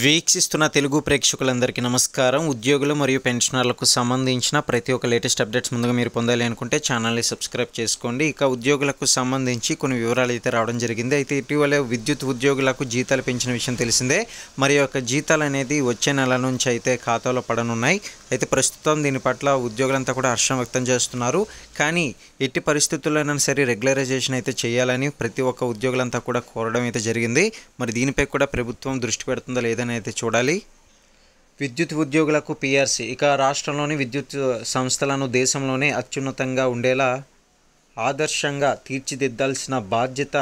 వీక్షిస్తున్న తెలుగు ప్రేక్షకులందరికీ నమస్కారం ఉద్యోగులు మరియు పెన్షనర్లకు సంబంధించిన ప్రతి ఒక్క లేటెస్ట్ అప్డేట్స్ ముందుగా మీరు పొందాలి అనుకుంటే ఛానల్ని సబ్స్క్రైబ్ చేసుకోండి ఇక ఉద్యోగులకు సంబంధించి కొన్ని వివరాలు అయితే రావడం జరిగింది అయితే ఇటీవలే విద్యుత్ ఉద్యోగులకు జీతాలు పెంచిన విషయం తెలిసిందే మరి యొక్క జీతాలు అనేది వచ్చే నెల నుంచి అయితే ఖాతాలో పడనున్నాయి అయితే ప్రస్తుతం దీని పట్ల ఉద్యోగులంతా కూడా హర్షం వ్యక్తం చేస్తున్నారు కానీ ఎట్టి పరిస్థితుల్లోనైనా సరే రెగ్యులరైజేషన్ అయితే చేయాలని ప్రతి ఒక్క ఉద్యోగులంతా కూడా కోరడం అయితే జరిగింది మరి దీనిపై కూడా ప్రభుత్వం దృష్టి పెడుతుందా లేదా లేదని అయితే చూడాలి విద్యుత్ ఉద్యోగులకు పిఆర్సీ ఇక రాష్ట్రంలోని విద్యుత్ సంస్థలను దేశంలోనే అత్యున్నతంగా ఉండేలా ఆదర్శంగా తీర్చిదిద్దాల్సిన బాధ్యత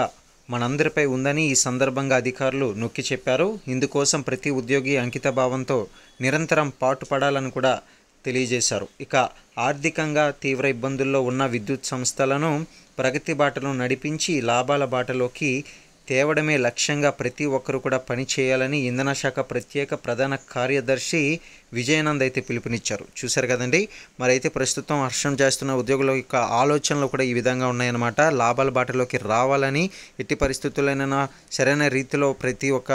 మనందరిపై ఉందని ఈ సందర్భంగా అధికారులు నొక్కి చెప్పారు ఇందుకోసం ప్రతి ఉద్యోగి అంకిత భావంతో నిరంతరం పాటుపడాలని కూడా తెలియజేశారు ఇక ఆర్థికంగా తీవ్ర ఇబ్బందుల్లో ఉన్న విద్యుత్ సంస్థలను ప్రగతి బాటలో నడిపించి లాభాల బాటలోకి తేవడమే లక్ష్యంగా ప్రతి ఒక్కరు కూడా పనిచేయాలని ఇంధన శాఖ ప్రత్యేక ప్రధాన కార్యదర్శి విజయనంద్ అయితే పిలుపునిచ్చారు చూశారు కదండి అయితే ప్రస్తుతం హర్షం చేస్తున్న ఉద్యోగుల యొక్క ఆలోచనలు కూడా ఈ విధంగా ఉన్నాయన్నమాట లాభాల బాటలోకి రావాలని ఎట్టి పరిస్థితులైనా సరైన రీతిలో ప్రతి ఒక్క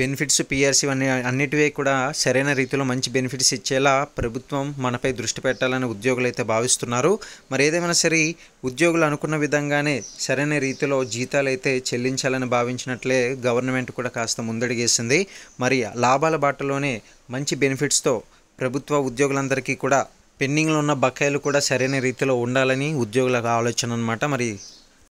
బెనిఫిట్స్ పిఆర్సీ అన్ని కూడా సరైన రీతిలో మంచి బెనిఫిట్స్ ఇచ్చేలా ప్రభుత్వం మనపై దృష్టి పెట్టాలని ఉద్యోగులు అయితే భావిస్తున్నారు మరి ఏదేమైనా సరే ఉద్యోగులు అనుకున్న విధంగానే సరైన రీతిలో జీతాలు అయితే చెల్లించాలని భావించినట్లే గవర్నమెంట్ కూడా కాస్త ముందడిగేసింది మరి లాభాల బాటలోనే మంచి బెనిఫిట్స్తో ప్రభుత్వ ఉద్యోగులందరికీ కూడా పెండింగ్లో ఉన్న బకాయిలు కూడా సరైన రీతిలో ఉండాలని ఉద్యోగుల ఆలోచన అనమాట మరి